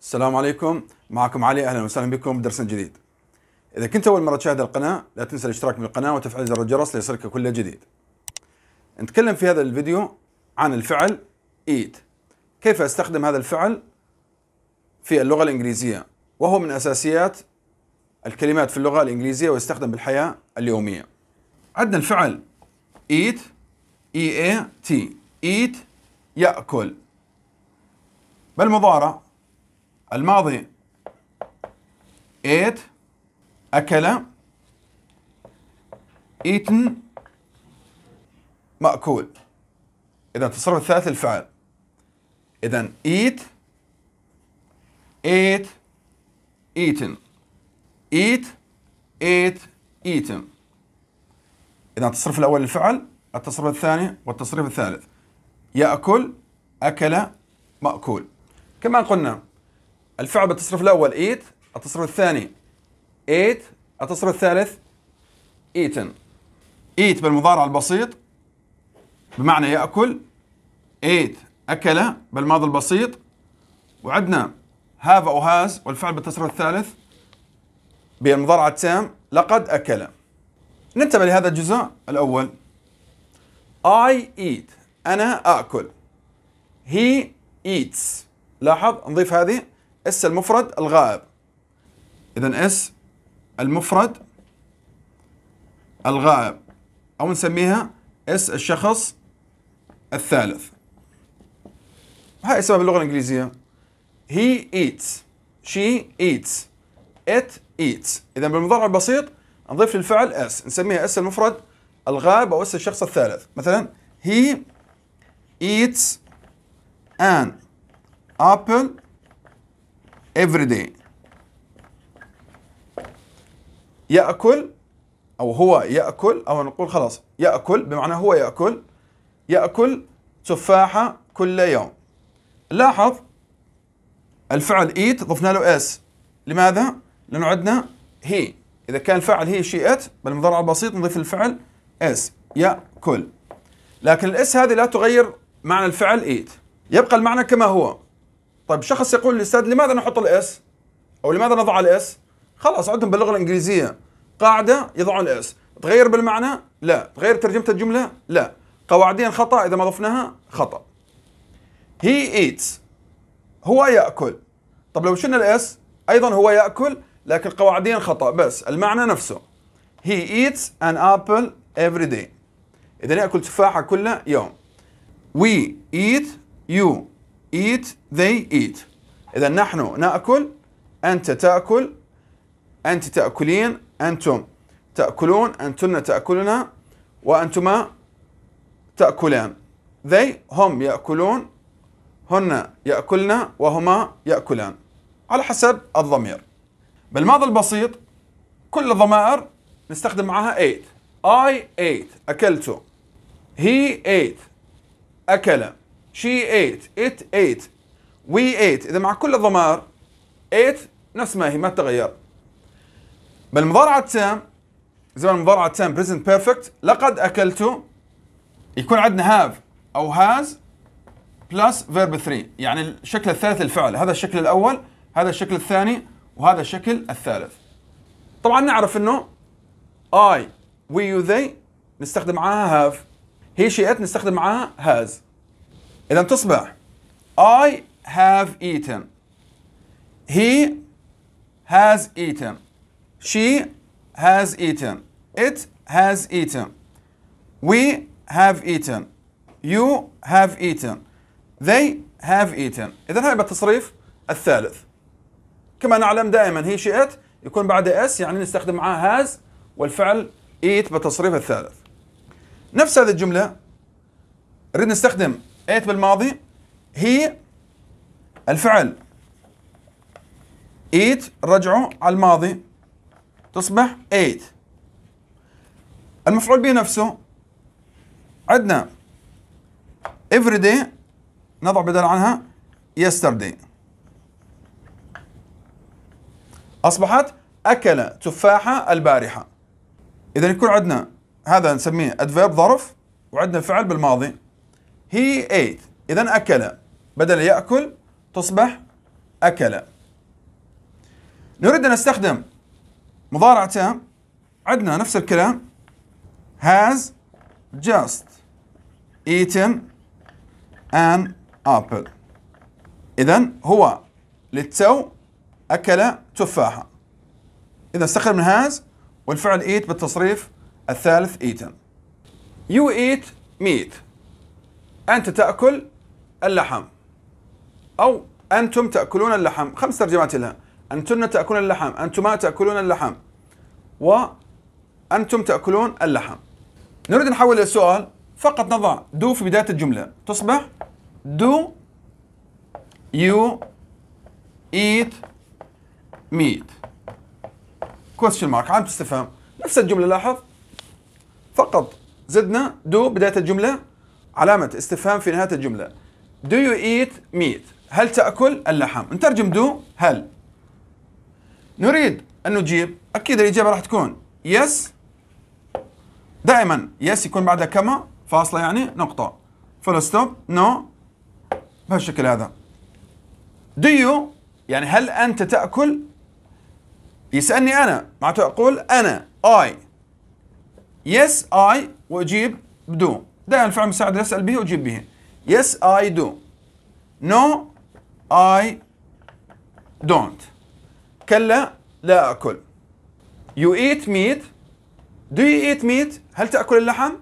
السلام عليكم معكم علي اهلا وسهلا بكم بدرس جديد اذا كنت اول مره تشاهد القناه لا تنسى الاشتراك بالقناه وتفعيل زر الجرس ليصلك كل جديد نتكلم في هذا الفيديو عن الفعل eat كيف استخدم هذا الفعل في اللغه الانجليزيه وهو من اساسيات الكلمات في اللغه الانجليزيه ويستخدم بالحياه اليوميه عندنا الفعل eat e a t eat ياكل بالمضارع الماضي ate أكل eaten مأكول إذا التصرف الثالث الفعل إذا eat ate eaten eat ate eaten إذا التصرف الأول الفعل التصرف الثاني والتصريف الثالث يأكل أكل مأكول كما قلنا الفعل بالتصرف الأول eat التصرف الثاني ايت التصرف الثالث eaten eat بالمضارع البسيط بمعنى يأكل ايت أكل بالماضي البسيط وعندنا have أو has والفعل بالتصرف الثالث بالمضارع التام لقد أكل ننتبه لهذا الجزء الأول I eat أنا آكل he eats لاحظ نضيف هذه اس المفرد الغائب اذا اس المفرد الغائب او نسميها اس الشخص الثالث هاي اسمها باللغه الانجليزيه he eats she eats it eats اذا بالمضارع البسيط نضيف للفعل اس نسميها اس المفرد الغائب او اس الشخص الثالث مثلا he eats an apple every day يأكل أو هو يأكل أو نقول خلاص يأكل بمعنى هو يأكل يأكل تفاحة كل يوم لاحظ الفعل eat ضفنا له s لماذا؟ لأنه عندنا هي إذا كان الفعل هي ات بالمضارع البسيط نضيف الفعل s يأكل لكن الاس هذه لا تغير معنى الفعل eat يبقى المعنى كما هو طيب شخص يقول للاستاذ لماذا نحط الاس؟ او لماذا نضع الاس؟ خلاص عندهم باللغه الانجليزيه قاعده يضعون الاس، تغير بالمعنى؟ لا، تغير ترجمه الجمله؟ لا، قواعديا خطا اذا ما ضفناها خطا. هي ايتس هو ياكل. طب لو شلنا الاس ايضا هو ياكل لكن قواعديا خطا بس المعنى نفسه. هي ايتس ان ابل every day. اذا ياكل تفاحه كل يوم. وي ايت يو eat they eat إذا نحن نأكل أنت تأكل أنت تأكلين أنتم تأكلون أنتن تأكلنا وأنتما تأكلان they هم يأكلون هن يأكلنا وهما يأكلان على حسب الضمير بالماضي البسيط كل الضمائر نستخدم معها ate I ate أكلت he ate أكل she ate it ate we ate إذا مع كل الضمائر ate نفس ما هي ما تغير بالمضارع التام زمن المضارع التام present perfect لقد أكلت يكون عندنا have أو has plus verb 3 يعني الشكل الثالث للفعل هذا الشكل الأول هذا الشكل الثاني وهذا الشكل الثالث طبعا نعرف أنه I we you they نستخدم معاها have هي شيئات نستخدم معاها has إذا تصبح I have eaten He has eaten She has eaten It has eaten We have eaten You have eaten They have eaten إذا هاي بالتصريف الثالث كما نعلم دائما هي شئت يكون بعد اس يعني نستخدم معاه has والفعل eat بالتصريف الثالث نفس هذه الجملة نريد نستخدم ايت بالماضي هي الفعل ايت رجعوا على الماضي تصبح ايت المفعول به نفسه عندنا everyday نضع بدل عنها yesterday أصبحت أكل تفاحة البارحة إذا يكون عندنا هذا نسميه adverb ظرف وعندنا فعل بالماضي he ate إذا أكل بدل يأكل تصبح أكل نريد أن نستخدم مضارع تام عندنا نفس الكلام has just eaten an apple إذا هو للتو أكل تفاحة إذا استخدم has والفعل eat بالتصريف الثالث eaten you eat meat أنت تأكل اللحم أو أنتم تأكلون اللحم خمس ترجمات لها أنتن تأكلون اللحم أنتما تأكلون اللحم وأنتم تأكلون اللحم نريد نحول إلى السؤال فقط نضع دو في بداية الجملة تصبح دو يو eat meat question mark عم تستفهم نفس الجملة لاحظ فقط زدنا دو بداية الجملة علامة استفهام في نهاية الجملة Do you eat meat هل تأكل اللحم نترجم دو هل نريد أن نجيب أكيد الإجابة راح تكون yes دائما yes يكون بعدها كما فاصلة يعني نقطة فول ستوب نو بهالشكل هذا Do you يعني هل أنت تأكل يسألني أنا معناته أقول أنا I Yes I وأجيب do دائما الفعل المساعد يسأل به وأجيب به Yes I do No I don't كلا لا أكل You eat meat Do you eat meat هل تأكل اللحم؟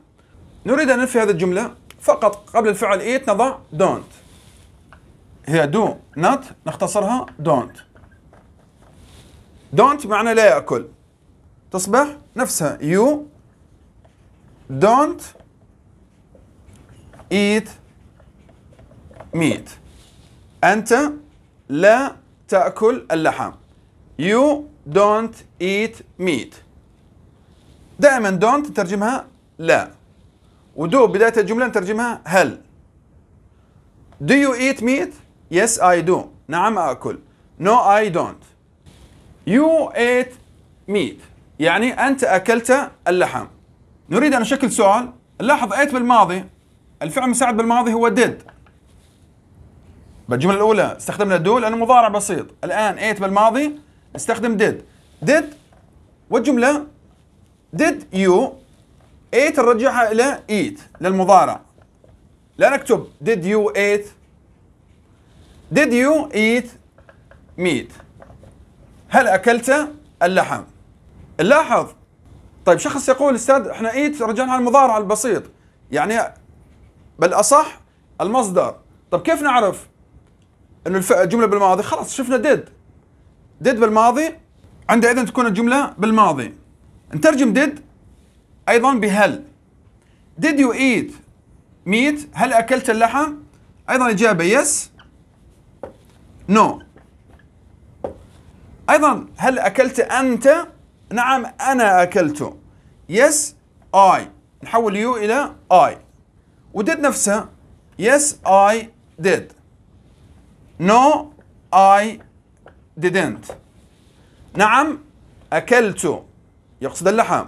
نريد أن ننفي هذه الجملة فقط قبل الفعل eat نضع don't هي do not نختصرها don't don't معنى لا يأكل تصبح نفسها you don't eat meat أنت لا تأكل اللحم you don't eat meat دائما don't ترجمها لا ودو بداية الجملة نترجمها هل Do you eat meat? Yes I do نعم أكل No I don't You ate meat يعني أنت أكلت اللحم نريد أن نشكل سؤال لاحظ ate بالماضي الفعل المساعد بالماضي هو did بالجملة الأولى استخدمنا do لأنه مضارع بسيط الآن ate بالماضي استخدم did did والجملة did you ate نرجعها إلى eat للمضارع لا نكتب did you ate did you eat meat هل أكلت اللحم نلاحظ طيب شخص يقول استاذ احنا ايت رجعنا على المضارع البسيط يعني بل اصح المصدر طب كيف نعرف انه الجمله بالماضي خلاص شفنا ديد ديد بالماضي عندئذ تكون الجمله بالماضي نترجم ديد ايضا بهل did you eat meat هل اكلت اللحم ايضا اجابه يس no ايضا هل اكلت انت نعم انا اكلته yes I نحول you الى I وديد نفسها يس اي ديد نو اي didn't نعم أكلت يقصد اللحم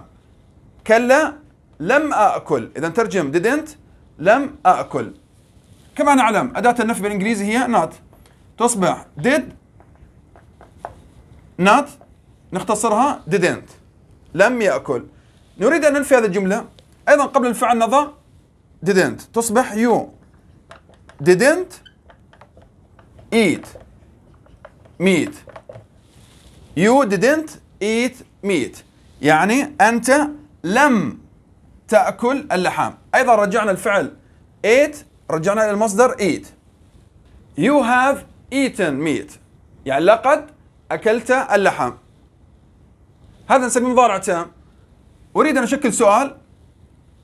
كلا لم أكل إذا ترجم didn't لم أكل كما نعلم أداة النفي بالإنجليزي هي not تصبح did not نختصرها didn't لم يأكل نريد أن ننفي هذه الجملة أيضا قبل الفعل نضع didn't تصبح you didn't eat meat you didn't eat meat يعني أنت لم تأكل اللحام أيضا رجعنا الفعل eat رجعنا إلى المصدر eat you have eaten meat يعني لقد أكلت اللحم هذا نسميه مضارع تام أريد أن أشكل سؤال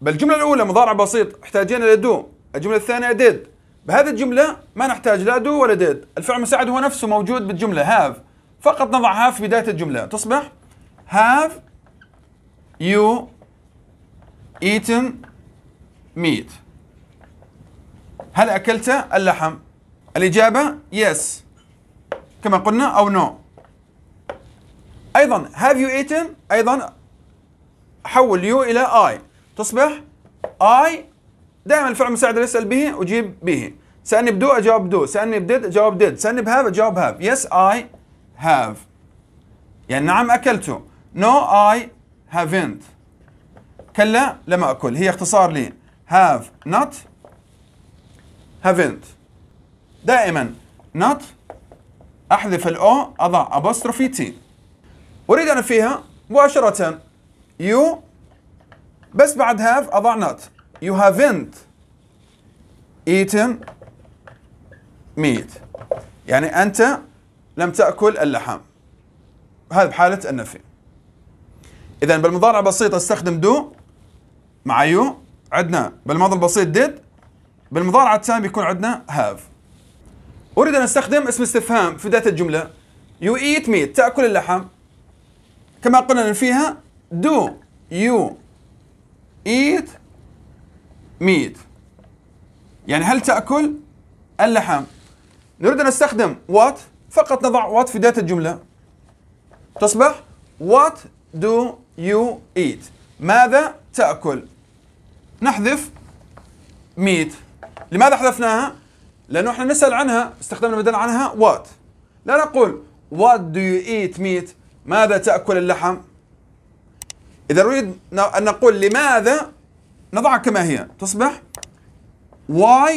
بالجملة الأولى مضارع بسيط احتاجين إلى دو الجملة الثانية ديد بهذه الجملة ما نحتاج لا دو ولا ديد الفعل المساعد هو نفسه موجود بالجملة هاف فقط نضع هاف في بداية الجملة تصبح هاف يو eaten meat هل أكلت اللحم؟ الإجابة yes. كما قلنا أو no. أيضا have you eaten أيضا حول you إلى I تصبح I دائما الفعل المساعد اللي اسال به اجيب به سالني بدو اجاوب دو سالني بديد اجاوب ديد سالني بهاف اجاوب هاف يس اي هاف يعني نعم أكلته نو اي هافنت كلا لم اكل هي اختصار لي هاف نوت هافنت دائما نوت احذف الاو اضع ابوستروفي تي اريد ان فيها مباشره يو بس بعد have أضع نوت you haven't eaten meat يعني أنت لم تأكل اللحم هذا بحالة النفي إذا بالمضارع البسيط استخدم دو مع يو عندنا بالماضي البسيط did بالمضارع التام بيكون عندنا have أريد أن أستخدم اسم استفهام في بداية الجملة you eat meat تأكل اللحم كما قلنا فيها do you eat meat يعني هل تأكل اللحم نريد أن نستخدم what فقط نضع what في بداية الجملة تصبح what do you eat ماذا تأكل نحذف meat لماذا حذفناها لأنه احنا نسأل عنها استخدمنا بدل عنها what لا نقول what do you eat meat ماذا تأكل اللحم إذا نريد أن نقول لماذا نضعها كما هي تصبح Why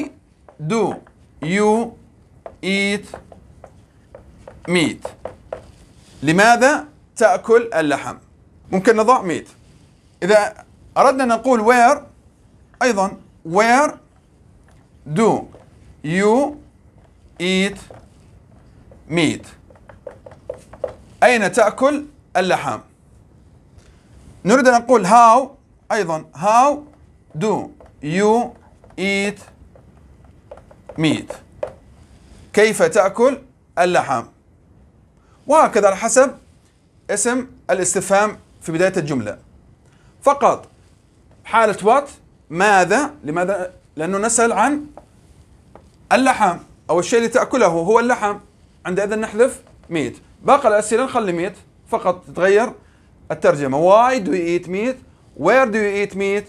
do you eat meat لماذا تأكل اللحم ممكن نضع meat إذا أردنا نقول where أيضا where do you eat meat أين تأكل اللحم نريد أن نقول how أيضا how do you eat meat كيف تأكل اللحم وهكذا على حسب اسم الاستفهام في بداية الجملة فقط حالة what ماذا لماذا لأنه نسأل عن اللحم أو الشيء اللي تأكله هو اللحم عندئذ نحذف ميت باقي الأسئلة نخلي ميت فقط تتغير الترجمة Why do you eat meat? Where do you eat meat?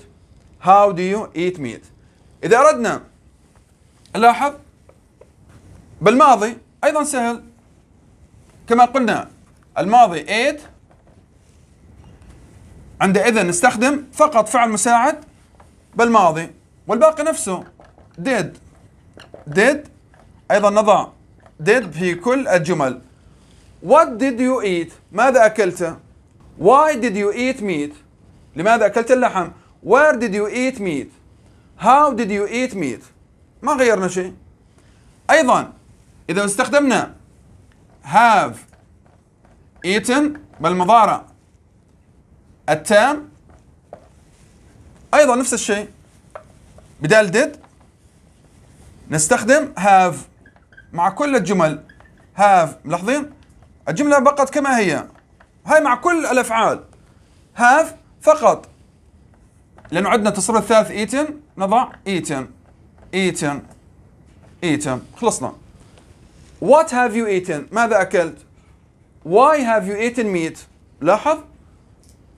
How do you eat meat? إذا أردنا لاحظ بالماضي أيضا سهل كما قلنا الماضي ate إذن نستخدم فقط فعل مساعد بالماضي والباقي نفسه did did أيضا نضع did في كل الجمل What did you eat؟ ماذا أكلت؟ Why did you eat meat? لماذا أكلت اللحم؟ Where did you eat meat? How did you eat meat? ما غيرنا شيء. أيضا إذا استخدمنا have eaten بالمضارع التام أيضا نفس الشيء بدال did نستخدم have مع كل الجمل have ملاحظين الجملة بقت كما هي هاي مع كل الافعال هاف فقط لانه عندنا تصريف ثالث ايتن نضع ايتن ايتن ايتن خلصنا What have you eaten ماذا اكلت Why have you eaten meat لاحظ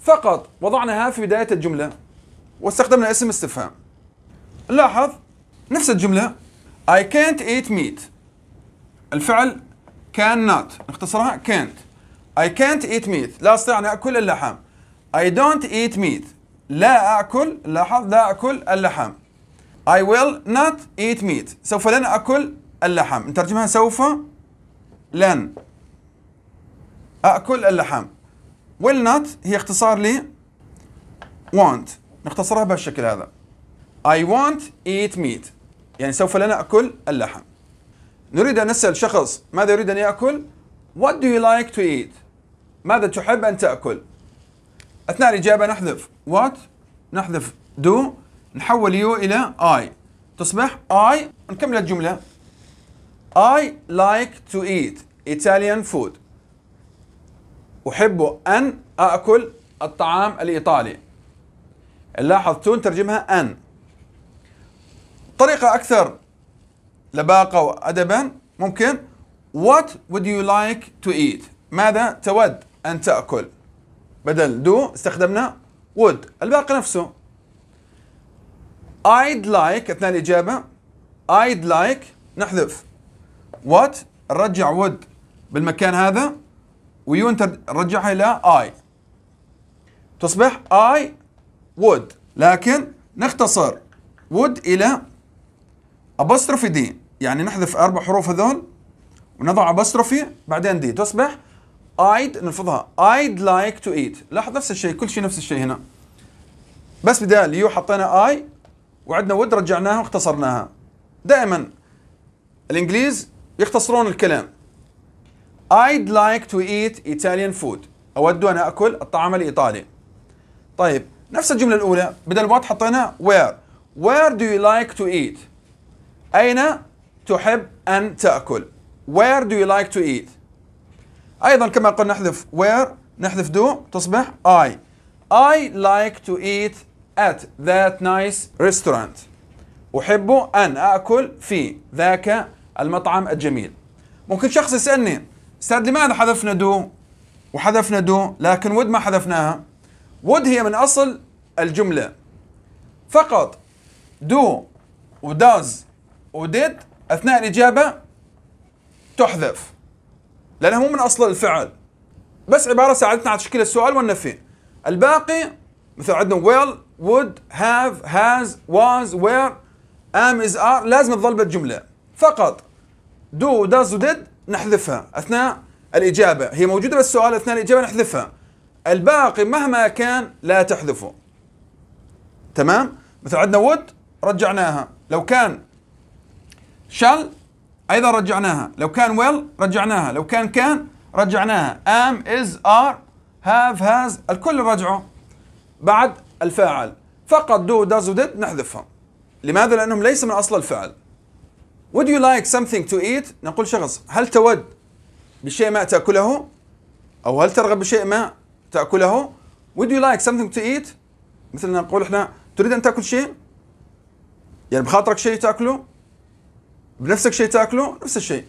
فقط وضعنا هاف في بدايه الجمله واستخدمنا اسم استفهام لاحظ نفس الجمله I can't eat meat الفعل cannot نختصرها can't I can't eat meat لا أستطيع أن أكل اللحم I don't eat meat لا أكل لاحظ لا أكل اللحم I will not eat meat سوف لن أكل اللحم نترجمها سوف لن أكل اللحم will not هي اختصار لي want نختصرها بهالشكل هذا I won't eat meat يعني سوف لن أكل اللحم نريد أن نسأل شخص ماذا يريد أن يأكل What do you like to eat ماذا تحب أن تأكل أثناء الإجابة نحذف what نحذف do نحول you إلى I تصبح I نكمل الجملة I like to eat Italian food أحب أن أأكل الطعام الإيطالي نلاحظ تون ترجمها أن طريقة أكثر لباقة وأدبا ممكن What would you like to eat؟ ماذا تود أن تأكل بدل do استخدمنا would الباقي نفسه I'd like أثناء الإجابة I'd like نحذف what نرجع would بالمكان هذا ويو نرجعها إلى I تصبح I would لكن نختصر would إلى apostrophe دي يعني نحذف أربع حروف هذول ونضع apostrophe بعدين دي تصبح I'd نلفظها I'd like to eat لاحظ نفس الشيء كل شيء نفس الشيء هنا بس بدال يو حطينا I وعندنا would رجعناها واختصرناها دائما الانجليز يختصرون الكلام I'd like to eat Italian food أود أن أكل الطعام الإيطالي طيب نفس الجملة الأولى بدل what حطينا where where do you like to eat أين تحب أن تأكل where do you like to eat أيضا كما قلنا نحذف where نحذف do تصبح I I like to eat at that nice restaurant أحب أن أكل في ذاك المطعم الجميل ممكن شخص يسألني استاذ لماذا حذفنا دو وحذفنا دو لكن ود ما حذفناها ود هي من أصل الجملة فقط دو وداز وديد أثناء الإجابة تحذف لانه مو من أصل الفعل بس عبارة ساعدتنا على تشكيل السؤال والنفي الباقي مثل عندنا will would have has was وير am is are لازم تظل بالجملة فقط do does ديد نحذفها أثناء الإجابة هي موجودة بالسؤال أثناء الإجابة نحذفها الباقي مهما كان لا تحذفه تمام مثل عندنا would رجعناها لو كان shall أيضا رجعناها لو كان will رجعناها لو كان كان رجعناها am is are have has الكل رجعه بعد الفاعل فقط do does و did نحذفهم لماذا؟ لأنهم ليس من أصل الفعل Would you like something to eat؟ نقول شخص هل تود بشيء ما تأكله؟ أو هل ترغب بشيء ما تأكله؟ Would you like something to eat؟ مثل نقول احنا تريد أن تأكل شيء؟ يعني بخاطرك شيء تأكله؟ بنفسك شيء تاكله نفس الشيء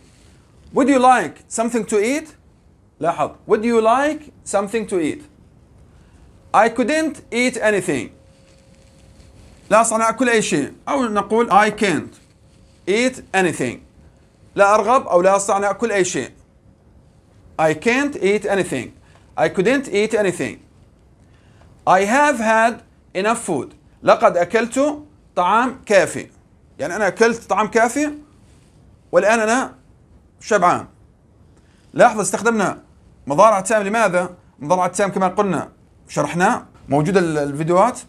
would you like something to eat لاحظ would you like something to eat I couldn't eat anything لا أستطيع أن أكل أي شيء أو نقول I can't eat anything لا أرغب أو لا أستطيع أن أكل أي شيء I can't eat anything I couldn't eat anything I have had enough food لقد أكلت طعام كافي يعني أنا أكلت طعام كافي والآن أنا شبعان لاحظ استخدمنا مضارع تام لماذا؟ مضارع تام كما قلنا شرحناه موجودة الفيديوهات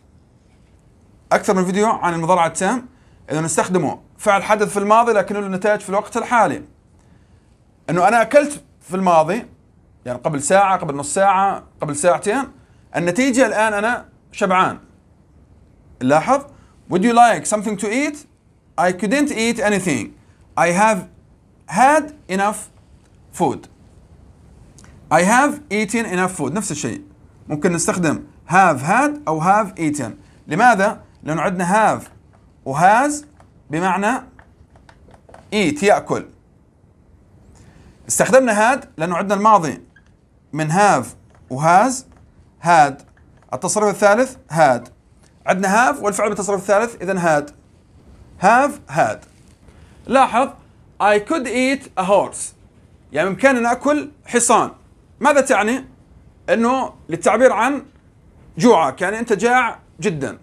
أكثر من فيديو عن المضارع التام إذا نستخدمه فعل حدث في الماضي لكنه له نتائج في الوقت الحالي أنه أنا أكلت في الماضي يعني قبل ساعة قبل نص ساعة قبل ساعتين النتيجة الآن أنا شبعان لاحظ Would you like something to eat? I couldn't eat anything I have had enough food I have eaten enough food نفس الشيء ممكن نستخدم have had أو have eaten لماذا؟ لأنه عندنا have و has بمعنى eat يأكل استخدمنا had لأنه عندنا الماضي من have و has had التصرف الثالث had عندنا have والفعل بالتصرف الثالث إذا had have had لاحظ I could eat a horse يعني بإمكاني أن أكل حصان ماذا تعني؟ أنه للتعبير عن جوعك يعني أنت جاع جدا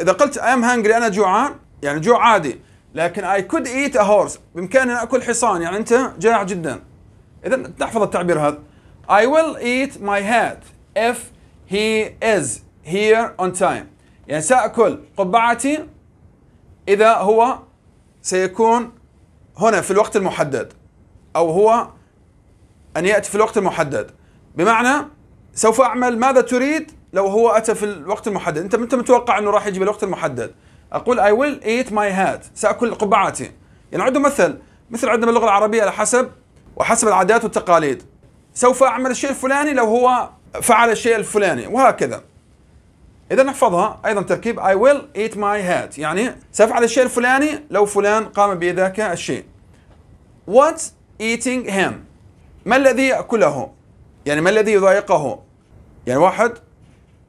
إذا قلت I am hungry أنا جوعان يعني جوع عادي لكن I could eat a horse بإمكاني أن أكل حصان يعني أنت جاع جدا إذا تحفظ التعبير هذا I will eat my hat if he is here on time يعني سأكل قبعتي إذا هو سيكون هنا في الوقت المحدد أو هو أن يأتي في الوقت المحدد بمعنى سوف أعمل ماذا تريد لو هو أتى في الوقت المحدد أنت أنت متوقع أنه راح يجي بالوقت المحدد أقول I will eat my hat سأكل قبعتي يعني عنده مثل مثل عندنا باللغة العربية على حسب وحسب العادات والتقاليد سوف أعمل الشيء الفلاني لو هو فعل الشيء الفلاني وهكذا اذا نحفظها ايضا تركيب I will eat my hat يعني سافعل الشيء الفلاني لو فلان قام بذاك الشيء What eating him ما الذي ياكله يعني ما الذي يضايقه يعني واحد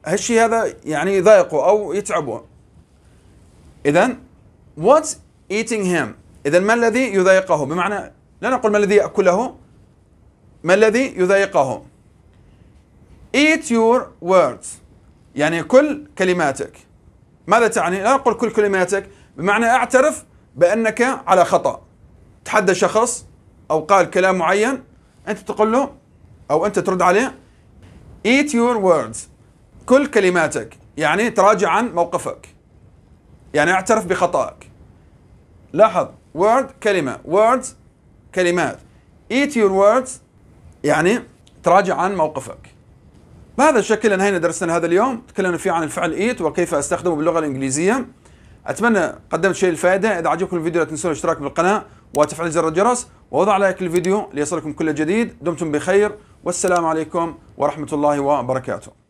هالشيء هذا يعني يضايقه او يتعبه اذا what eating him اذا ما الذي يضايقه بمعنى لا نقول ما الذي ياكله ما الذي يضايقه eat your words يعني كل كلماتك ماذا تعني؟ لا أقول كل كلماتك بمعنى أعترف بأنك على خطأ تحدى شخص أو قال كلام معين أنت تقول له أو أنت ترد عليه eat your words كل كلماتك يعني تراجع عن موقفك يعني اعترف بخطأك لاحظ word كلمة words كلمات eat your words يعني تراجع عن موقفك بهذا الشكل انهينا درسنا هذا اليوم تكلمنا فيه عن الفعل ايت وكيف استخدمه باللغه الانجليزيه اتمنى قدمت شيء الفائده اذا عجبكم الفيديو لا تنسون الاشتراك بالقناه وتفعيل زر الجرس ووضع لايك للفيديو ليصلكم كل جديد دمتم بخير والسلام عليكم ورحمه الله وبركاته